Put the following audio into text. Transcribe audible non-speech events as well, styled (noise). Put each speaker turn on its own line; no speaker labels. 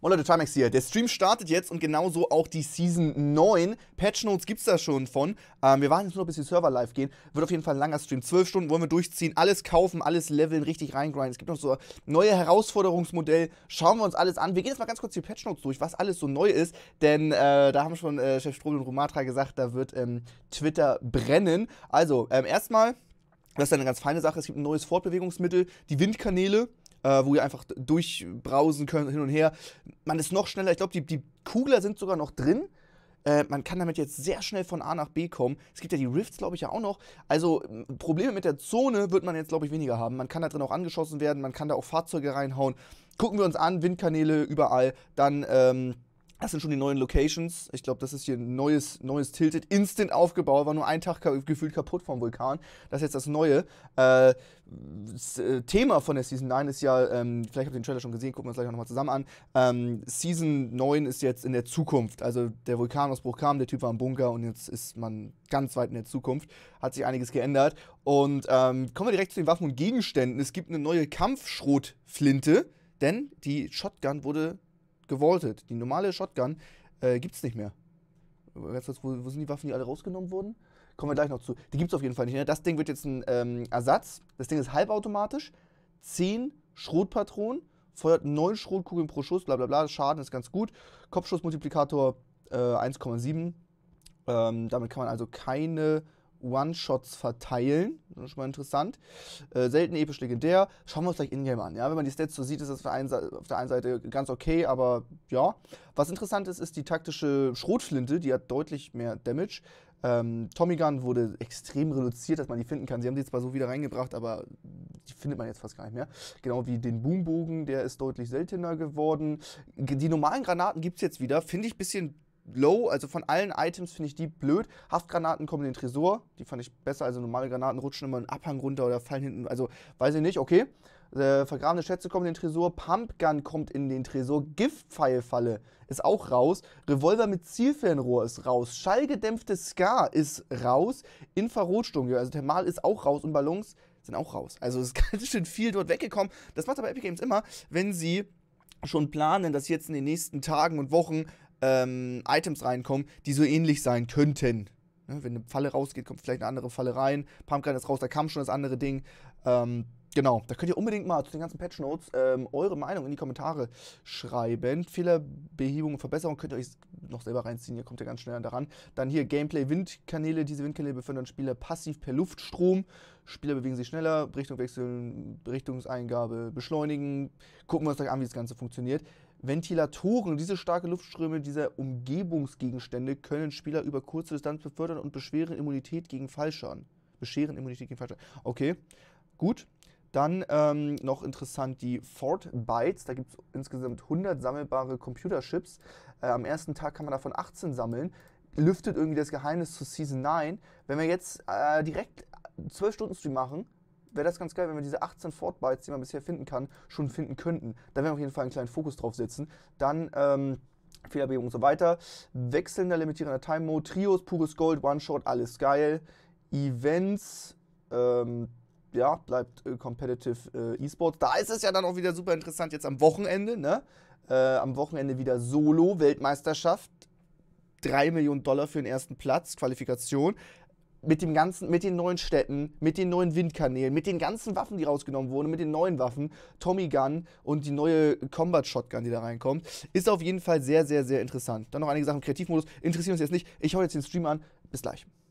Moin Leute, Timex hier. Der Stream startet jetzt und genauso auch die Season 9. Patch Notes gibt es da schon von. Ähm, wir warten jetzt nur, bis die Server live gehen. Wird auf jeden Fall ein langer Stream. 12 Stunden wollen wir durchziehen, alles kaufen, alles leveln, richtig reingrinden. Es gibt noch so neue Herausforderungsmodell. Schauen wir uns alles an. Wir gehen jetzt mal ganz kurz die Patch Notes durch, was alles so neu ist. Denn äh, da haben schon äh, Chef Strobel und Romatra gesagt, da wird ähm, Twitter brennen. Also, ähm, erstmal. Das ist eine ganz feine Sache. Es gibt ein neues Fortbewegungsmittel, die Windkanäle äh, wo ihr einfach durchbrausen könnt hin und her. Man ist noch schneller. Ich glaube, die, die Kugler sind sogar noch drin. Äh, man kann damit jetzt sehr schnell von A nach B kommen. Es gibt ja die Rifts, glaube ich, ja auch noch. Also Probleme mit der Zone wird man jetzt, glaube ich, weniger haben. Man kann da drin auch angeschossen werden, man kann da auch Fahrzeuge reinhauen. Gucken wir uns an, Windkanäle überall, dann ähm, das sind schon die neuen Locations. Ich glaube, das ist hier ein neues, neues Tilted. Instant aufgebaut, war nur ein Tag ka gefühlt kaputt vom Vulkan. Das ist jetzt das neue. Äh, das äh, Thema von der Season 9 ist ja, ähm, vielleicht habt ihr den Trailer schon gesehen, gucken wir uns gleich nochmal zusammen an. Ähm, Season 9 ist jetzt in der Zukunft. Also der Vulkanausbruch kam, der Typ war im Bunker und jetzt ist man ganz weit in der Zukunft. Hat sich einiges geändert. Und ähm, kommen wir direkt zu den Waffen und Gegenständen. Es gibt eine neue Kampfschrotflinte, denn die Shotgun wurde gewoltet. Die normale Shotgun äh, gibt es nicht mehr. Ganz wo, wo, sind die Waffen, die alle rausgenommen wurden? Kommen wir gleich noch zu. Die gibt es auf jeden Fall nicht. mehr. Das Ding wird jetzt ein ähm, Ersatz. Das Ding ist halbautomatisch. 10 Schrotpatronen, feuert 9 Schrotkugeln pro Schuss, Blablabla. bla bla. Schaden ist ganz gut. Kopfschussmultiplikator äh, 1,7. Ähm, damit kann man also keine One-Shots verteilen. Das ist schon mal interessant. Äh, selten episch legendär. Schauen wir uns gleich in-game an. Ja? Wenn man die Stats so sieht, ist das auf der, einen, Seite, ganz okay, aber ja. Was interessant ist, ist die taktische Schrotflinte. Die hat deutlich mehr Damage. Ähm, Tommy Gun wurde extrem reduziert, dass man die finden kann. Sie haben die zwar so wieder reingebracht, aber die findet man jetzt fast gar nicht mehr. Genau wie den Boombogen, der ist deutlich seltener geworden. Die normalen Granaten gibt es jetzt wieder. Finde ich ein bisschen low, also von allen Items finde ich die blöd. Haftgranaten kommen in den Tresor, die fand ich besser, also normale Granaten rutschen immer einen Abhang runter oder fallen hinten, also weiß ich nicht, okay. Äh, vergrabene Schätze kommen in den Tresor, Pumpgun kommt in den Tresor, Giftpfeilfalle ist auch raus, Revolver mit Zielfernrohr ist raus, schallgedämpfte Scar ist raus, Infrarotsturm, ja, also Thermal ist auch raus und Ballons sind auch raus. Also es ist (laughs) ganz schön viel dort weggekommen. Das macht aber Epic Games immer, wenn sie schon planen, dass jetzt in den nächsten Tagen und Wochen ähm, Items reinkommen, die so ähnlich sein könnten. Ne? Wenn eine Falle rausgeht, kommt vielleicht eine andere Falle rein. Pumpgun ist raus, da kam schon das andere Ding. Ähm, genau, da könnt ihr unbedingt mal zu den ganzen Patch Notes ähm, eure Meinung in die Kommentare schreiben. Fehlerbehebung und Verbesserung könnt ihr euch noch selber reinziehen, ihr kommt ja ganz schnell daran. Dann hier Gameplay, Windkanäle. Diese Windkanäle befördern Spieler passiv per Luftstrom. Spieler bewegen sich schneller, Richtung wechseln, Richtungseingabe beschleunigen. Gucken wir uns gleich an, wie das Ganze funktioniert. Ventilatoren. Diese starke Luftströme dieser Umgebungsgegenstände können Spieler über kurze Distanz befördern und beschweren Immunität gegen Fallschaden. Bescheren Immunität gegen Fallschaden. Okay, gut. Dann ähm, noch interessant die Fort Bytes. Da gibt es insgesamt 100 sammelbare Computerships. Äh, am ersten Tag kann man davon 18 sammeln. Lüftet irgendwie das Geheimnis zu Season 9. Wenn wir jetzt äh, direkt 12 Stunden Stream machen, wäre das ganz geil, wenn wir diese 18 Fort die man bisher finden kann, schon finden könnten. Da werden wir auf jeden Fall einen kleinen Fokus drauf setzen. Dann ähm, Fehlerbehebung und so weiter. Wechselnder, limitierender Time Mode, Trios, pures Gold, One-Shot, alles geil. Events, ähm, ja, bleibt äh, Competitive äh, Esports. Da ist es ja dann auch wieder super interessant jetzt am Wochenende, ne? Äh, am Wochenende wieder Solo, Weltmeisterschaft. 3 Millionen Dollar für den ersten Platz, Qualifikation mit dem ganzen, mit den neuen Städten, mit den neuen Windkanälen, mit den ganzen Waffen, die rausgenommen wurden, mit den neuen Waffen, Tommy Gun und die neue Combat Shotgun, die da reinkommt, ist auf jeden Fall sehr, sehr, sehr interessant. Dann noch einige Sachen im Kreativmodus, interessieren uns jetzt nicht. Ich hau jetzt den Stream an. Bis gleich.